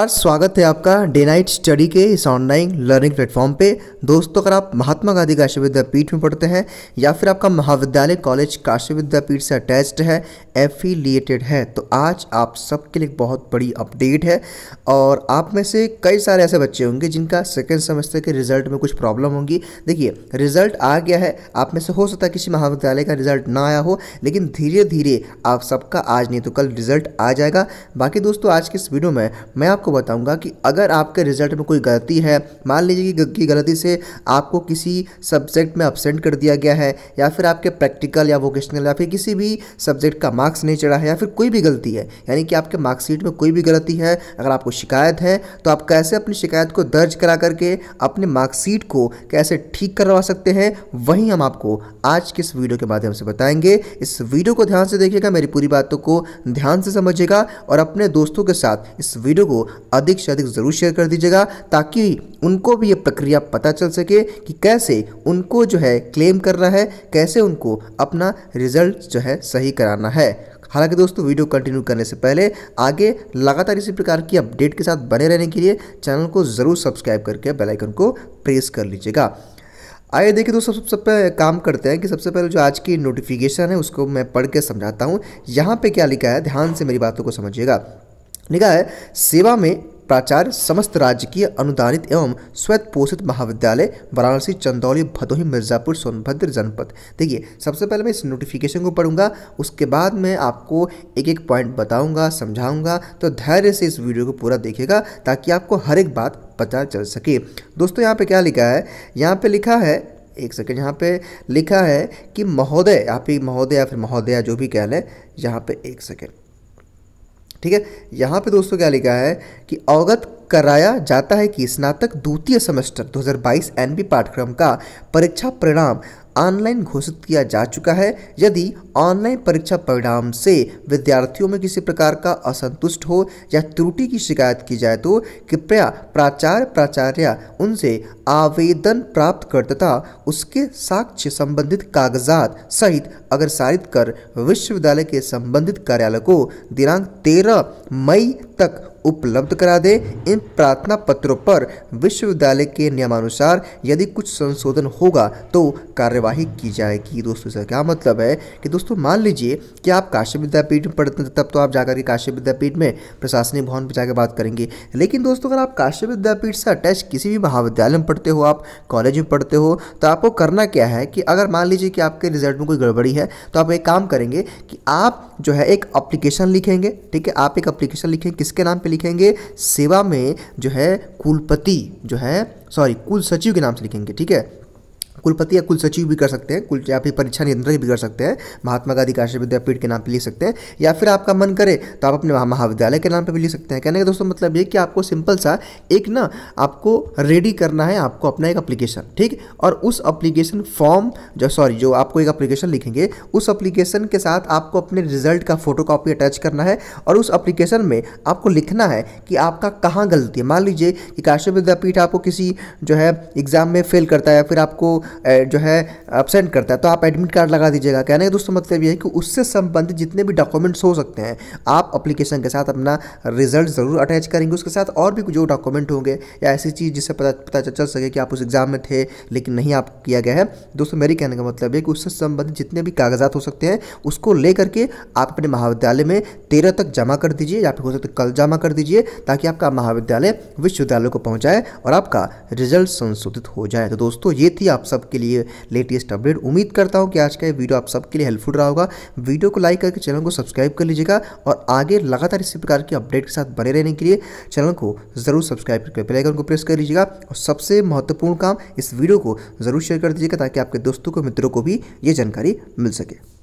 नमस्कार स्वागत है आपका डे नाइट स्टडी के इस ऑनलाइन लर्निंग प्लेटफॉर्म पे दोस्तों अगर आप महात्मा गांधी काशी विद्यापीठ में पढ़ते हैं या फिर आपका महाविद्यालय कॉलेज काशी विद्यापीठ से अटैच्ड है एफिलिएटेड है तो आज आप सबके लिए बहुत बड़ी अपडेट है और आप में से कई सारे ऐसे बच्चे होंगे जिनका सेकेंड सेमेस्टर के रिजल्ट में कुछ प्रॉब्लम होंगी देखिए रिजल्ट आ गया है आप में से हो सकता है किसी महाविद्यालय का रिजल्ट ना आया हो लेकिन धीरे धीरे आप सबका आज नहीं तो कल रिजल्ट आ जाएगा बाकी दोस्तों आज के इस वीडियो में मैं आपको आपको बताऊंगा कि अगर आपके रिजल्ट में कोई गलती है मान लीजिए कि गलती से आपको किसी सब्जेक्ट में अपसेंट कर दिया गया है या फिर आपके प्रैक्टिकल या वोकेशनल या फिर किसी भी सब्जेक्ट का मार्क्स नहीं चढ़ा है या फिर कोई भी गलती है यानी कि आपके मार्कशीट में कोई भी गलती है अगर आपको शिकायत है तो आप कैसे अपनी शिकायत को दर्ज करा करके अपने मार्कशीट को कैसे ठीक करवा सकते हैं वहीं हम आपको आज के इस वीडियो के माध्यम से बताएंगे इस वीडियो को ध्यान से देखिएगा मेरी पूरी बातों को ध्यान से समझिएगा और अपने दोस्तों के साथ इस वीडियो को अधिक से अधिक ज़रूर शेयर कर दीजिएगा ताकि उनको भी ये प्रक्रिया पता चल सके कि कैसे उनको जो है क्लेम करना है कैसे उनको अपना रिजल्ट जो है सही कराना है हालांकि दोस्तों वीडियो कंटिन्यू करने से पहले आगे लगातार इसी प्रकार की अपडेट के साथ बने रहने के लिए चैनल को ज़रूर सब्सक्राइब करके बेलाइकन को प्रेस कर लीजिएगा आइए देखिए दोस्तों सबसे सब पहले काम करते हैं कि सबसे पहले जो आज की नोटिफिकेशन है उसको मैं पढ़ के समझाता हूँ यहाँ पे क्या लिखा है ध्यान से मेरी बातों को समझिएगा लिखा है सेवा में प्राचार्य समस्त राजकीय अनुदानित एवं स्वयं पोषित महाविद्यालय वाराणसी चंदौली भदोही मिर्ज़ापुर सोनभद्र जनपद देखिए सबसे पहले मैं इस नोटिफिकेशन को पढ़ूंगा उसके बाद मैं आपको एक एक पॉइंट बताऊंगा समझाऊंगा तो धैर्य से इस वीडियो को पूरा देखेगा ताकि आपको हर एक बात पता चल सके दोस्तों यहाँ पर क्या लिखा है यहाँ पर लिखा है एक सेकेंड यहाँ पर लिखा है कि महोदय आप ही महोदय या फिर महोदया जो भी कह लें यहाँ पर एक सेकेंड ठीक है यहाँ पे दोस्तों क्या लिखा है कि अवगत कराया जाता है कि स्नातक द्वितीय सेमेस्टर 2022 एनबी पाठ्यक्रम का परीक्षा परिणाम ऑनलाइन घोषित किया जा चुका है यदि ऑनलाइन परीक्षा परिणाम से विद्यार्थियों में किसी प्रकार का असंतुष्ट हो या त्रुटि की शिकायत की जाए तो कृपया प्राचार्य प्राचार्य उनसे आवेदन प्राप्त कर तथा उसके साक्ष्य संबंधित कागजात सहित अग्रसारित कर विश्वविद्यालय के संबंधित कार्यालय को दिनांक 13 मई तक उपलब्ध करा दे इन प्रार्थना पत्रों पर विश्वविद्यालय के नियमानुसार यदि कुछ संशोधन होगा तो कार्यवाही की जाएगी दोस्तों इसका क्या मतलब है कि दोस्तों मान लीजिए कि आप काशी विद्यापीठ में पढ़ते तब तो आप जाकर के काशी विद्यापीठ में प्रशासनिक भवन पर जाकर बात करेंगे लेकिन दोस्तों अगर आप काशी विद्यापीठ से अटैच किसी भी महाविद्यालय में पढ़ते हो आप कॉलेज में पढ़ते हो तो आपको करना क्या है कि अगर मान लीजिए कि आपके रिजल्ट में कोई गड़बड़ी है तो आप एक काम करेंगे कि आप जो है एक अप्लीकेशन लिखेंगे ठीक है आप एक अप्लीकेशन लिखेंगे किसके नाम पर लिखेंगे सेवा में जो है कुलपति जो है सॉरी कुल सचिव के नाम से लिखेंगे ठीक है कुलपति या कुल सचिव भी कर सकते हैं कुल या फिर परीक्षा नियंत्रक भी कर सकते हैं महात्मा गांधी काशी विद्यापीठ के नाम पर लिख सकते हैं या फिर आपका मन करे तो आप अपने महाविद्यालय के नाम पर भी लिख सकते हैं कहने का दोस्तों मतलब ये कि आपको सिंपल सा एक ना आपको रेडी करना है आपको अपना एक अप्लीकेशन ठीक और उस अप्लीकेशन फॉर्म जो सॉरी जो आपको एक अप्लीकेशन लिखेंगे उस अप्लीकेशन के साथ आपको अपने रिजल्ट का फोटो अटैच करना है और उस अप्लीकेशन में आपको लिखना है कि आपका कहाँ गलती है मान लीजिए कि काशी विद्यापीठ आपको किसी जो है एग्ज़ाम में फेल करता है या फिर आपको जो है एबसेंट करता है तो आप एडमिट कार्ड लगा दीजिएगा कहने का दोस्तों मतलब ये है कि उससे संबंधित जितने भी डॉक्यूमेंट्स हो सकते हैं आप अप्लीकेशन के साथ अपना रिजल्ट ज़रूर अटैच करेंगे उसके साथ और भी जो डॉक्यूमेंट होंगे या ऐसी चीज़ जिससे पता पता चल सके कि आप उस एग्ज़ाम में थे लेकिन नहीं आप किया गया है दोस्तों मेरे कहने का मतलब है कि उससे संबंधित जितने भी कागजात हो सकते हैं उसको ले करके आप अपने महाविद्यालय में तेरह तक जमा कर दीजिए या फिर हो सकता है कल जमा कर दीजिए ताकि आपका महाविद्यालय विश्वविद्यालय को पहुंचाए और आपका रिजल्ट संशोधित हो जाए तो दोस्तों ये थी आपसे सबके लिए लेटेस्ट अपडेट उम्मीद करता हूँ कि आज का ये वीडियो आप सबके लिए हेल्पफुल रहा होगा वीडियो को लाइक करके चैनल को सब्सक्राइब कर लीजिएगा और आगे लगातार इसी प्रकार की अपडेट के साथ बने रहने के लिए चैनल को ज़रूर सब्सक्राइब करके बेलाइकन को प्रेस कर लीजिएगा और सबसे महत्वपूर्ण काम इस वीडियो को ज़रूर शेयर कर दीजिएगा ताकि आपके दोस्तों को मित्रों को भी ये जानकारी मिल सके